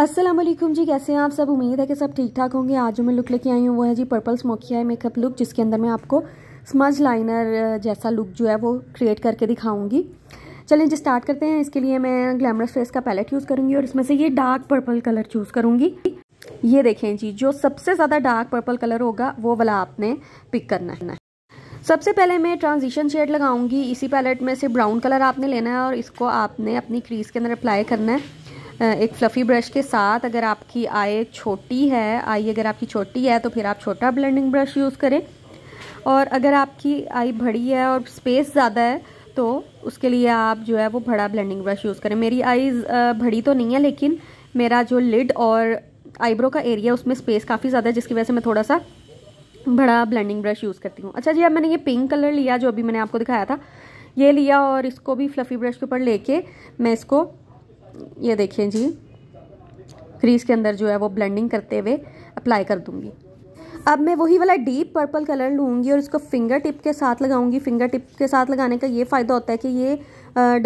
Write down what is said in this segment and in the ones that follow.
असलम जी कैसे हैं आप सब उम्मीद है कि सब ठीक ठाक होंगे आज जो मैं लुक लेके आई हूँ वो है जी purple smoky eye makeup look जिसके अंदर मैं आपको स्मज लाइनर जैसा लुक जो है वो क्रिएट करके दिखाऊंगी चलिए जी स्टार्ट करते हैं इसके लिए मैं ग्लैमरस फेस का पैलेट यूज़ करूँगी और इसमें से ये डार्क पर्पल कलर चूज़ करूँगी ये देखें जी जो सबसे ज़्यादा डार्क पर्पल कलर होगा वो वाला आपने पिक करना है सबसे पहले मैं ट्रांजिशन शेड लगाऊंगी इसी पैलेट में से ब्राउन कलर आपने लेना है और इसको आपने अपनी क्रीज के अंदर अप्लाई करना है एक फ्लफ़ी ब्रश के साथ अगर आपकी आई छोटी है आई अगर आपकी छोटी है तो फिर आप छोटा ब्लेंडिंग ब्रश यूज़ करें और अगर आपकी आई बड़ी है और स्पेस ज़्यादा है तो उसके लिए आप जो है वो बड़ा ब्लेंडिंग ब्रश यूज़ करें मेरी आईज बड़ी तो नहीं है लेकिन मेरा जो लिड और आईब्रो का एरिया उसमें स्पेस काफ़ी ज़्यादा है जिसकी वजह से मैं थोड़ा सा बड़ा ब्लेंडिंग ब्रश यूज़ करती हूँ अच्छा जी अब मैंने ये पिंक कलर लिया जो अभी मैंने आपको दिखाया था ये लिया और इसको भी फ्लफ़ी ब्रश के ऊपर लेके मैं इसको ये देखिए जी क्रीज के अंदर जो है वो ब्लेंडिंग करते हुए अप्लाई कर दूंगी अब मैं वही वाला डीप पर्पल कलर लूँगी और इसको फिंगर टिप के साथ लगाऊंगी फिंगर टिप के साथ लगाने का ये फ़ायदा होता है कि ये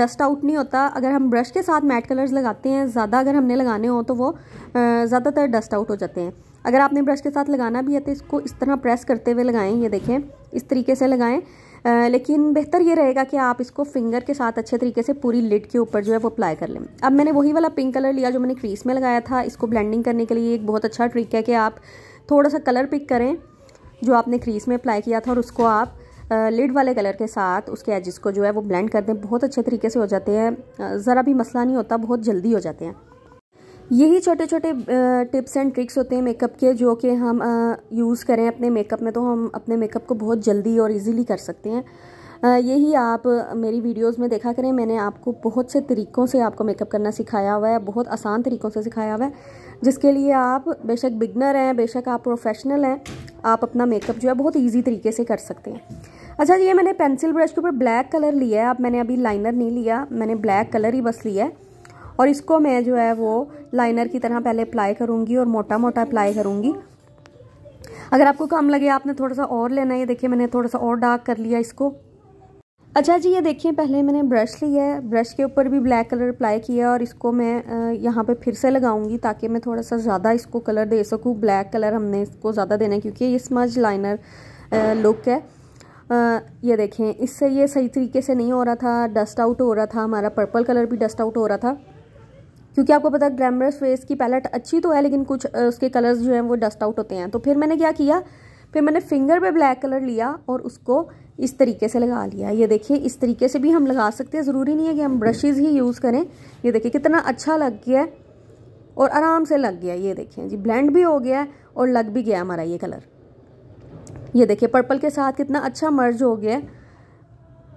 डस्ट आउट नहीं होता अगर हम ब्रश के साथ मैट कलर्स लगाते हैं ज़्यादा अगर हमने लगाने हो तो वो ज़्यादातर डस्ट आउट हो जाते हैं अगर आपने ब्रश के साथ लगाना भी है तो इसको इस तरह प्रेस करते हुए लगाएं ये देखें इस तरीके से लगाएं लेकिन बेहतर ये रहेगा कि आप इसको फिंगर के साथ अच्छे तरीके से पूरी लिड के ऊपर जो है वो अप्लाई कर लें अब मैंने वही वाला पिंक कलर लिया जो मैंने क्रीस में लगाया था इसको ब्लेंडिंग करने के लिए एक बहुत अच्छा ट्रिक है कि आप थोड़ा सा कलर पिक करें जो आपने क्रीस में अप्लाई किया था और उसको आप लिड वाले कलर के साथ उसके एजिस को जो है वो ब्लेंड कर दें बहुत अच्छे तरीके से हो जाते हैं ज़रा भी मसला नहीं होता बहुत जल्दी हो जाते हैं यही छोटे छोटे टिप्स एंड ट्रिक्स होते हैं मेकअप के जो कि हम यूज़ करें अपने मेकअप में तो हम अपने मेकअप को बहुत जल्दी और इजीली कर सकते हैं यही आप मेरी वीडियोस में देखा करें मैंने आपको बहुत से तरीक़ों से आपको मेकअप करना सिखाया हुआ है बहुत आसान तरीक़ों से सिखाया हुआ है जिसके लिए आप बेशक बिगनर हैं बेशक आप प्रोफेशनल हैं आप अपना मेकअप जो है बहुत ईजी तरीके से कर सकते हैं अच्छा ये मैंने पेंसिल ब्रश के ऊपर ब्लैक कलर लिया है अब मैंने अभी लाइनर नहीं लिया मैंने ब्लैक कलर ही बस लिया है और इसको मैं जो है वो लाइनर की तरह पहले अप्लाई करूँगी और मोटा मोटा अप्लाई करूँगी अगर आपको कम लगे आपने थोड़ा सा और लेना है देखिए मैंने थोड़ा सा और डार्क कर लिया इसको अच्छा जी ये देखिए पहले मैंने ब्रश लिया है ब्रश के ऊपर भी ब्लैक कलर अप्लाई किया और इसको मैं यहाँ पे फिर से लगाऊंगी ताकि मैं थोड़ा सा ज़्यादा इसको कलर दे सकूँ ब्लैक कलर हमने इसको ज़्यादा देना है क्योंकि ये स्मज लाइनर लुक है आ, ये देखें इससे ये सही तरीके से नहीं हो रहा था डस्ट आउट हो रहा था हमारा पर्पल कलर भी डस्ट आउट हो रहा था क्योंकि आपको पता है ग्लैमरस फेस की पैलेट अच्छी तो है लेकिन कुछ उसके कलर्स जो हैं वो डस्ट आउट होते हैं तो फिर मैंने क्या किया फिर मैंने फिंगर पे ब्लैक कलर लिया और उसको इस तरीके से लगा लिया ये देखिए इस तरीके से भी हम लगा सकते हैं ज़रूरी नहीं है कि हम ब्रशेज़ ही यूज़ करें ये देखिए कितना अच्छा लग गया है और आराम से लग गया ये देखिए जी ब्लेंड भी हो गया है और लग भी गया हमारा ये कलर ये देखिए पर्पल के साथ कितना अच्छा मर्ज हो गया है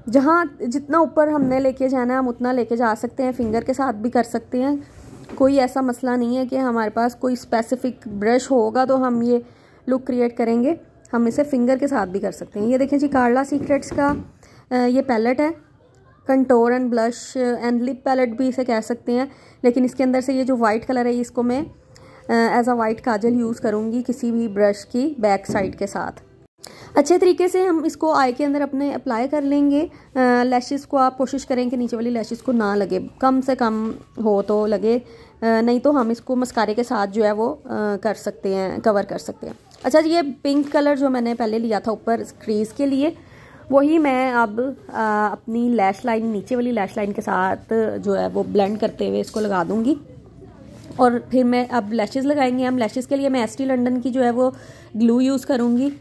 जहाँ जितना ऊपर हमने लेके जाना है हम उतना लेके जा सकते हैं फिंगर के साथ भी कर सकते हैं कोई ऐसा मसला नहीं है कि हमारे पास कोई स्पेसिफिक ब्रश होगा तो हम ये लुक क्रिएट करेंगे हम इसे फिंगर के साथ भी कर सकते हैं ये देखें जी कार्ला सीक्रेट्स का ये पैलेट है contour and blush and lip palette भी इसे कह सकते हैं लेकिन इसके अंदर से ये जो वाइट कलर है इसको मैं एज अ वाइट काजल यूज़ करूँगी किसी भी ब्रश की बैक साइड के साथ अच्छे तरीके से हम इसको आई के अंदर अपने अप्लाई कर लेंगे लैशेस को आप कोशिश करें कि नीचे वाली लैशेस को ना लगे कम से कम हो तो लगे आ, नहीं तो हम इसको मस्कारे के साथ जो है वो आ, कर सकते हैं कवर कर सकते हैं अच्छा ये पिंक कलर जो मैंने पहले लिया था ऊपर क्रीज के लिए वही मैं अब आ, अपनी लैश लाइन नीचे वाली लैश लाइन के साथ जो है वो ब्लेंड करते हुए इसको लगा दूँगी और फिर मैं अब लैशेस लगाएंगे हम लैशेस के लिए मैं एस टी लंडन की जो है वो ग्लू यूज़ करूँगी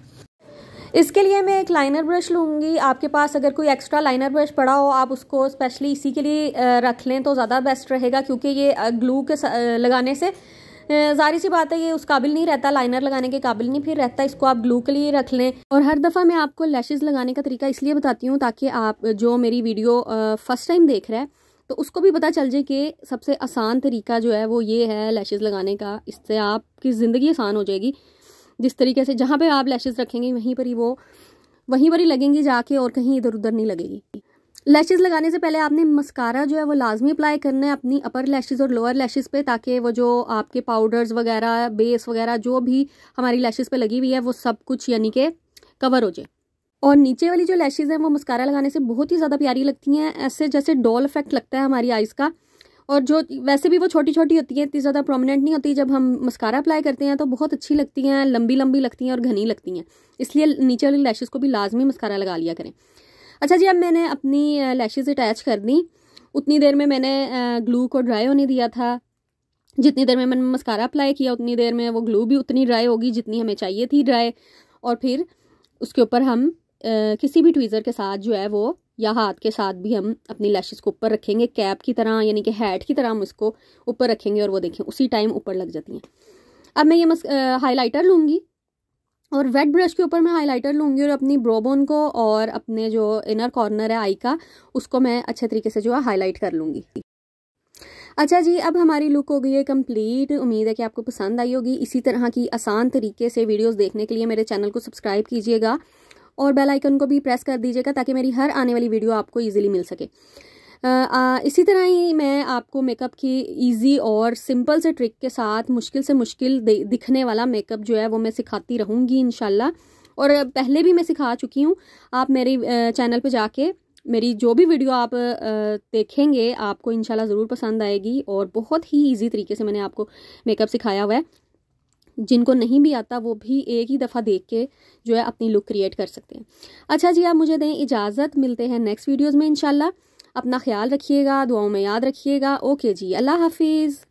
इसके लिए मैं एक लाइनर ब्रश लूँगी आपके पास अगर कोई एक्स्ट्रा लाइनर ब्रश पड़ा हो आप उसको स्पेशली इसी के लिए रख लें तो ज़्यादा बेस्ट रहेगा क्योंकि ये ग्लू के लगाने से जारी सी बात है ये उस काबिल नहीं रहता लाइनर लगाने के काबिल नहीं फिर रहता इसको आप ग्लू के लिए रख लें और हर दफ़ा मैं आपको लैशेज़ लगाने का तरीका इसलिए बताती हूँ ताकि आप जो मेरी वीडियो फर्स्ट टाइम देख रहा है तो उसको भी पता चल जाए कि सबसे आसान तरीका जो है वो ये है लैशेज़ लगाने का इससे आपकी ज़िंदगी आसान हो जाएगी जिस तरीके से जहाँ पे आप लैशेज़ रखेंगे वहीं पर ही वो वहीं पर ही लगेंगी जाके और कहीं इधर उधर नहीं लगेगी लैशेज़ लगाने से पहले आपने मस्कारा जो है वो लाजमी अप्लाई करना है अपनी अपर लैशेज़ और लोअर लैशेज़ पे ताकि वो जो आपके पाउडर्स वगैरह बेस वगैरह जो भी हमारी लैशेज़ पे लगी हुई है वो सब कुछ यानी कि कवर हो जाए और नीचे वाली जो लैशेज़ हैं वो मस्कारा लगाने से बहुत ही ज़्यादा प्यारी लगती हैं ऐसे जैसे डॉल इफेक्ट लगता है हमारी आइज़ का और जो वैसे भी वो छोटी छोटी होती है इतनी ज़्यादा प्रोमिनेंट नहीं होती जब हम मस्कारा अप्लाई करते हैं तो बहुत अच्छी लगती हैं लंबी लंबी लगती हैं और घनी लगती हैं इसलिए नीचे वाली लैशेज़ को भी लाजमी मस्कारा लगा लिया करें अच्छा जी अब मैंने अपनी लैशेज़ अटैच कर दी उतनी देर में मैंने ग्लू को ड्राई होने दिया था जितनी देर में मैंने मस्कारा अप्लाई किया उतनी देर में वो ग्लू भी उतनी ड्राई होगी जितनी हमें चाहिए थी ड्राई और फिर उसके ऊपर हम आ, किसी भी ट्वीज़र के साथ जो है वो या हाथ के साथ भी हम अपनी लैशेस को ऊपर रखेंगे कैप की तरह यानी कि हैट की तरह हम इसको ऊपर रखेंगे और वो देखें उसी टाइम ऊपर लग जाती हैं अब मैं ये मस हाईलाइटर लूँगी और वेट ब्रश के ऊपर मैं हाईलाइटर लूँगी और अपनी ब्रोबोन को और अपने जो इनर कॉर्नर है आई का उसको मैं अच्छे तरीके से जो है हाईलाइट कर लूँगी अच्छा जी अब हमारी लुक हो गई है कंप्लीट उम्मीद है कि आपको पसंद आई होगी इसी तरह की आसान तरीके से वीडियोस देखने के लिए मेरे चैनल को सब्सक्राइब कीजिएगा और बेल आइकन को भी प्रेस कर दीजिएगा ताकि मेरी हर आने वाली वीडियो आपको ईजिली मिल सके आ, इसी तरह ही मैं आपको मेकअप की इजी और सिंपल से ट्रिक के साथ मुश्किल से मुश्किल दिखने वाला मेकअप जो है वो मैं सिखाती रहूँगी इन और पहले भी मैं सिखा चुकी हूँ आप मेरे चैनल पर जाके मेरी जो भी वीडियो आप देखेंगे आपको इंशाल्लाह ज़रूर पसंद आएगी और बहुत ही इजी तरीके से मैंने आपको मेकअप सिखाया हुआ है जिनको नहीं भी आता वो भी एक ही दफ़ा देख के जो है अपनी लुक क्रिएट कर सकते हैं अच्छा जी आप मुझे दें इजाज़त मिलते हैं नेक्स्ट वीडियोज़ में इनशाला अपना ख्याल रखिएगा दुआओं में याद रखिएगा ओके जी अल्लाह हाफिज़